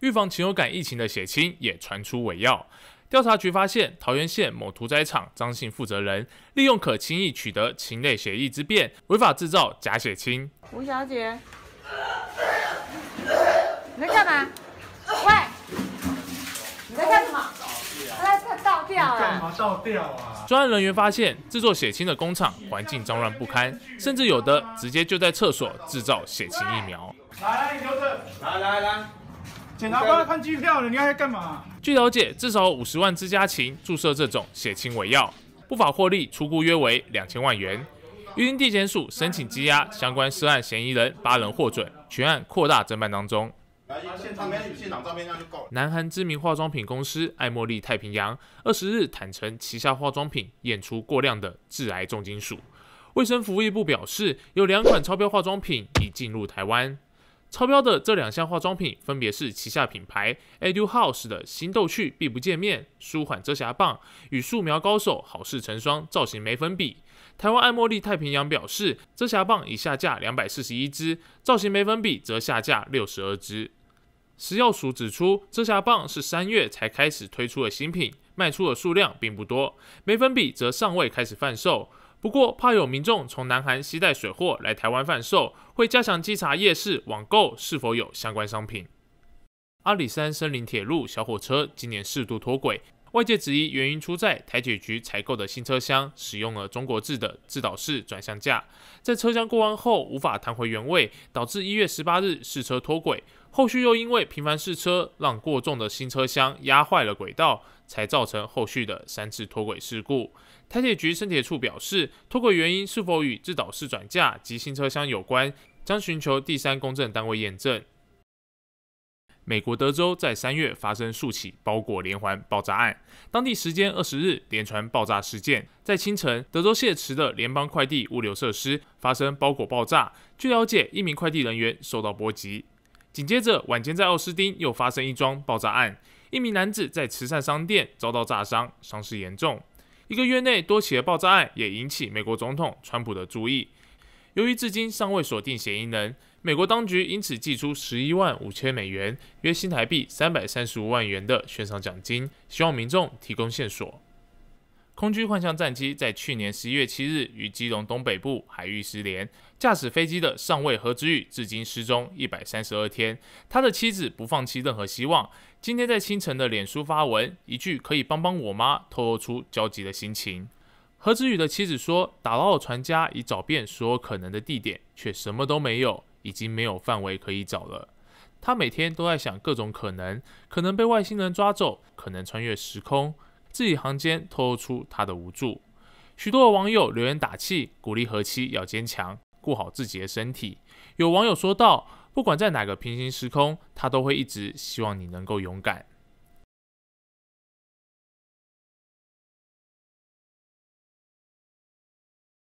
预防禽流感疫情的血清也传出伪药。调查局发现，桃园县某屠宰场张姓负责人利用可轻易取得禽类血液之便，违法制造假血清。吴小姐，你在干嘛？喂，你在干什么？在倒掉。啊？专案人员发现，制作血清的工厂环境脏乱不堪，甚至有的直接就在厕所制造血清疫苗。来，牛子，来来来。检察官要看机票了，你还要干嘛？据了解，至少五十万之家禽注射这种血清伪药，不法获利出估约为两千万元。玉林地检署申请羁押相关涉案嫌疑人八人获准，全案扩大侦办当中。南韩知名化妆品公司爱茉莉太平洋二十日坦承旗下化妆品验出过量的致癌重金属。卫生服务部表示，有两款超标化妆品已进入台湾。超标的这两项化妆品，分别是旗下品牌 a d u House 的新逗趣必不见面舒缓遮瑕棒与素描高手好事成双造型眉粉笔。台湾爱茉莉太平洋表示，遮瑕棒已下架两百四十一支，造型眉粉笔则下架六十二支。食药署指出，遮瑕棒是三月才开始推出的新品，卖出的数量并不多；眉粉笔则尚未开始贩售。不过，怕有民众从南韩携带水货来台湾贩售，会加强稽查夜市、网购是否有相关商品。阿里山森林铁路小火车今年适度脱轨，外界质疑原因出在台铁局采购的新车厢使用了中国制的自导式转向架，在车厢过弯后无法弹回原位，导致一月十八日试车脱轨。后续又因为频繁试车，让过重的新车厢压坏了轨道，才造成后续的三次脱轨事故。台铁局新铁处表示，脱轨原因是否与自导式转架及新车厢有关，将寻求第三公证单位验证。美国德州在三月发生数起包裹连环爆炸案，当地时间二十日，连传爆炸事件在清晨德州谢池的联邦快递物流设施发生包裹爆炸，据了解，一名快递人员受到波及。紧接着，晚间在奥斯汀又发生一桩爆炸案，一名男子在慈善商店遭到炸伤，伤势严重。一个月内多起的爆炸案也引起美国总统川普的注意。由于至今尚未锁定嫌疑人，美国当局因此寄出十一万五千美元（约新台币三百三十五万元）的悬赏奖金，希望民众提供线索。空军幻象战机在去年十一月七日于基隆东北部海域失联，驾驶飞机的上尉何子宇至今失踪一百三十二天。他的妻子不放弃任何希望，今天在清晨的脸书发文一句“可以帮帮我妈”，透露出焦急的心情。何子宇的妻子说：“打捞的船家已找遍所有可能的地点，却什么都没有，已经没有范围可以找了。他每天都在想各种可能，可能被外星人抓走，可能穿越时空。”字里行间透露出他的无助，许多的网友留言打气，鼓励何妻要坚强，顾好自己的身体。有网友说道：“不管在哪个平行时空，他都会一直希望你能够勇敢。”